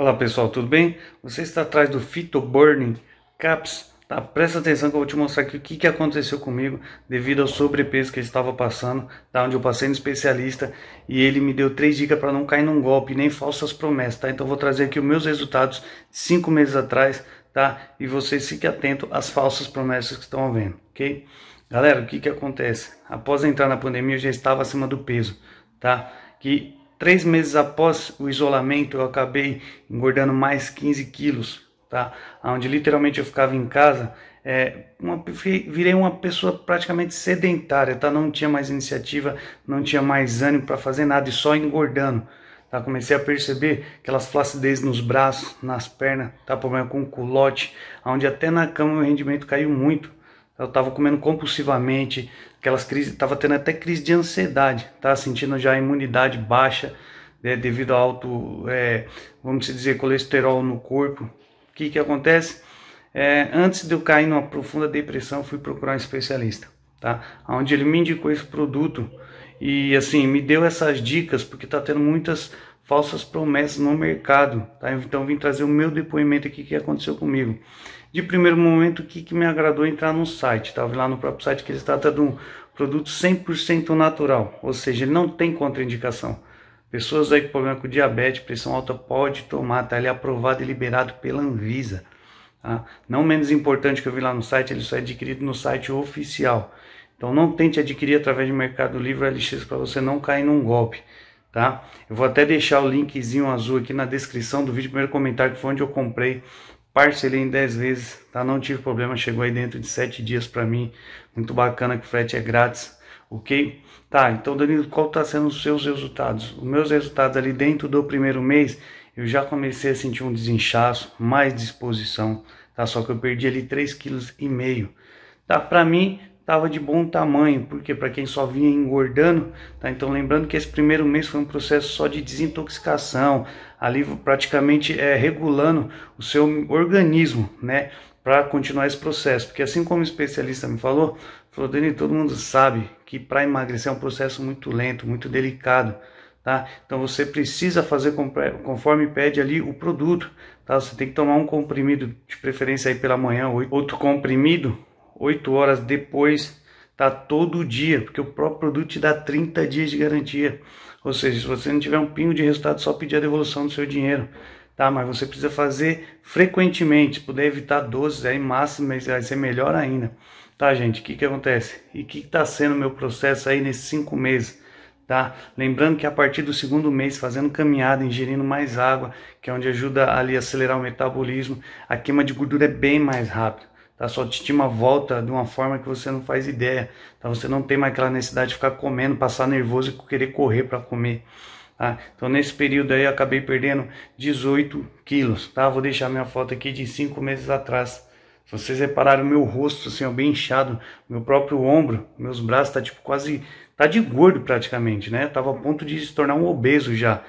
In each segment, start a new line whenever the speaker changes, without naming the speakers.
Olá pessoal, tudo bem? Você está atrás do Fito Burning Caps? Tá? Presta atenção que eu vou te mostrar aqui o que, aconteceu comigo devido ao sobrepeso que eu estava passando, tá? onde eu passei no especialista e ele me deu três dicas para não cair num golpe, nem falsas promessas. Tá? Então eu vou trazer aqui os meus resultados cinco meses atrás tá? e vocês fiquem atentos às falsas promessas que estão havendo, ok? Galera, o que, que acontece? Após entrar na pandemia eu já estava acima do peso, tá? que Três meses após o isolamento, eu acabei engordando mais 15 quilos, tá? Onde literalmente eu ficava em casa, é, uma, virei uma pessoa praticamente sedentária, tá? Não tinha mais iniciativa, não tinha mais ânimo para fazer nada e só engordando. Tá, comecei a perceber aquelas flacidez nos braços, nas pernas, tá? problema com culote, onde até na cama o rendimento caiu muito eu estava comendo compulsivamente, aquelas crises, estava tendo até crise de ansiedade, estava sentindo já a imunidade baixa né, devido ao alto, é, vamos dizer, colesterol no corpo. O que, que acontece? É, antes de eu cair numa profunda depressão, fui procurar um especialista, tá? Onde ele me indicou esse produto e assim me deu essas dicas, porque está tendo muitas falsas promessas no mercado. Tá? Então vim trazer o meu depoimento aqui que aconteceu comigo. De primeiro momento, o que, que me agradou entrar no site? Estava tá? lá no próprio site que ele trata de um produto 100% natural, ou seja, ele não tem contraindicação. Pessoas aí com problema com diabetes, pressão alta, pode tomar, tá? ali é aprovado e liberado pela Anvisa. Tá? Não menos importante que eu vi lá no site, ele só é adquirido no site oficial. Então não tente adquirir através de Mercado Livre a LX para você não cair num golpe tá? Eu vou até deixar o linkzinho azul aqui na descrição do vídeo, primeiro comentário que foi onde eu comprei, parcelei em 10 vezes, tá? Não tive problema, chegou aí dentro de 7 dias para mim, muito bacana que o frete é grátis, ok? Tá, então Danilo, qual tá sendo os seus resultados? Os meus resultados ali dentro do primeiro mês, eu já comecei a sentir um desinchaço, mais disposição, tá? Só que eu perdi ali 3,5 kg, tá? Para mim, estava de bom tamanho, porque para quem só vinha engordando, tá? Então lembrando que esse primeiro mês foi um processo só de desintoxicação, ali praticamente é, regulando o seu organismo, né? Para continuar esse processo, porque assim como o especialista me falou, falou Dani, todo mundo sabe que para emagrecer é um processo muito lento, muito delicado. Tá? Então você precisa fazer é, conforme pede ali o produto, tá? Você tem que tomar um comprimido de preferência aí pela manhã, outro comprimido 8 horas depois, tá todo dia, porque o próprio produto te dá 30 dias de garantia. Ou seja, se você não tiver um pingo de resultado, só pedir a devolução do seu dinheiro. Tá, mas você precisa fazer frequentemente, se puder evitar doses aí máximo, vai ser melhor ainda. Tá, gente, o que que acontece? E o que está sendo meu processo aí nesses cinco meses? Tá? Lembrando que a partir do segundo mês, fazendo caminhada, ingerindo mais água, que é onde ajuda ali a acelerar o metabolismo, a queima de gordura é bem mais rápida. Tá? Sua autoestima volta de uma forma que você não faz ideia. Tá? Você não tem mais aquela necessidade de ficar comendo, passar nervoso e querer correr para comer. Tá? Então nesse período aí eu acabei perdendo 18 quilos. Tá? Vou deixar minha foto aqui de 5 meses atrás. Se vocês repararam o meu rosto assim, ó, bem inchado, meu próprio ombro, meus braços tá tipo quase tá de gordo praticamente, né? Tava a ponto de se tornar um obeso já.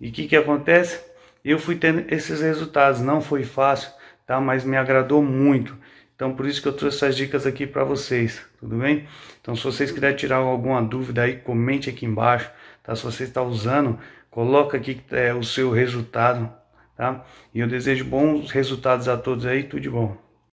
E o que que acontece? Eu fui tendo esses resultados, não foi fácil, tá? Mas me agradou muito. Então, por isso que eu trouxe essas dicas aqui para vocês, tudo bem? Então, se vocês quiserem tirar alguma dúvida aí, comente aqui embaixo, tá? Se você está usando, coloca aqui é, o seu resultado, tá? E eu desejo bons resultados a todos aí, tudo de bom.